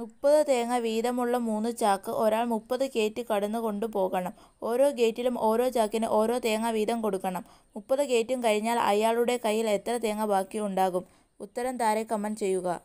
മുപ്പത് തേങ്ങ വീതമുള്ള മൂന്ന് ചാക്ക് ഒരാൾ മുപ്പത് ഗേറ്റ് കടന്നു കൊണ്ടുപോകണം ഓരോ ഗേറ്റിലും ഓരോ ചാക്കിന് ഓരോ തേങ്ങ വീതം കൊടുക്കണം മുപ്പത് ഗേറ്റും കഴിഞ്ഞാൽ അയാളുടെ കയ്യിൽ എത്ര തേങ്ങ ബാക്കി ഉണ്ടാകും ഉത്തരം താരെ കമൻറ്റ് ചെയ്യുക